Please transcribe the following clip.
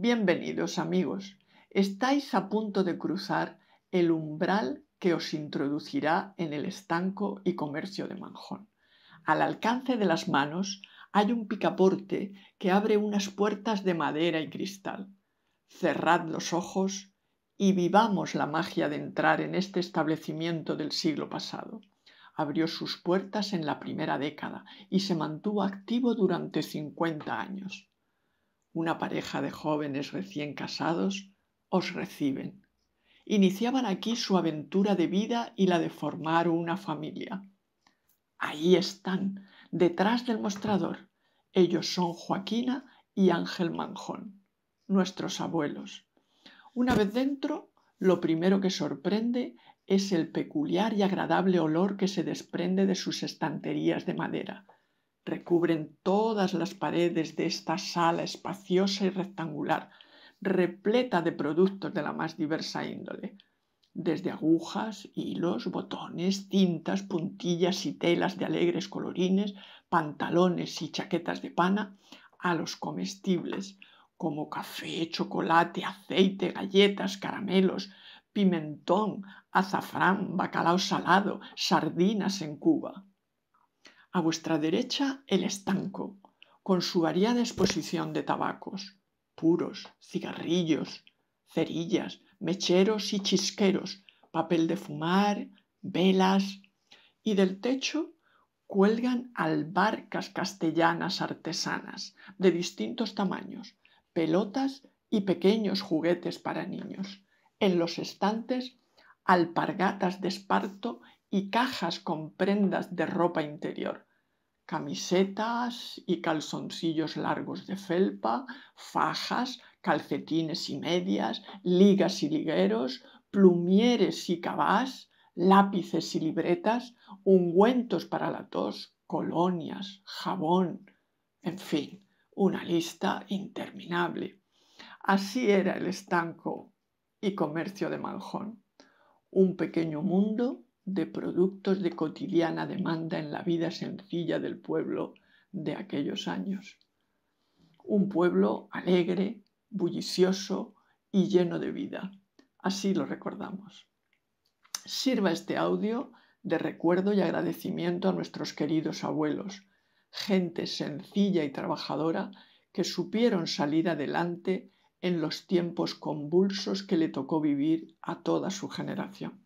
Bienvenidos amigos, estáis a punto de cruzar el umbral que os introducirá en el estanco y comercio de Manjón. Al alcance de las manos hay un picaporte que abre unas puertas de madera y cristal. Cerrad los ojos y vivamos la magia de entrar en este establecimiento del siglo pasado. Abrió sus puertas en la primera década y se mantuvo activo durante 50 años una pareja de jóvenes recién casados, os reciben. Iniciaban aquí su aventura de vida y la de formar una familia. Ahí están, detrás del mostrador. Ellos son Joaquina y Ángel Manjón, nuestros abuelos. Una vez dentro, lo primero que sorprende es el peculiar y agradable olor que se desprende de sus estanterías de madera recubren todas las paredes de esta sala espaciosa y rectangular, repleta de productos de la más diversa índole, desde agujas, hilos, botones, cintas, puntillas y telas de alegres colorines, pantalones y chaquetas de pana, a los comestibles, como café, chocolate, aceite, galletas, caramelos, pimentón, azafrán, bacalao salado, sardinas en Cuba a vuestra derecha el estanco, con su variada exposición de tabacos, puros, cigarrillos, cerillas, mecheros y chisqueros, papel de fumar, velas, y del techo cuelgan albarcas castellanas artesanas de distintos tamaños, pelotas y pequeños juguetes para niños. En los estantes, alpargatas de esparto y cajas con prendas de ropa interior, camisetas y calzoncillos largos de felpa, fajas, calcetines y medias, ligas y ligueros, plumieres y cabás, lápices y libretas, ungüentos para la tos, colonias, jabón, en fin, una lista interminable. Así era el estanco y comercio de Manjón, un pequeño mundo de productos de cotidiana demanda en la vida sencilla del pueblo de aquellos años. Un pueblo alegre, bullicioso y lleno de vida. Así lo recordamos. Sirva este audio de recuerdo y agradecimiento a nuestros queridos abuelos, gente sencilla y trabajadora que supieron salir adelante en los tiempos convulsos que le tocó vivir a toda su generación.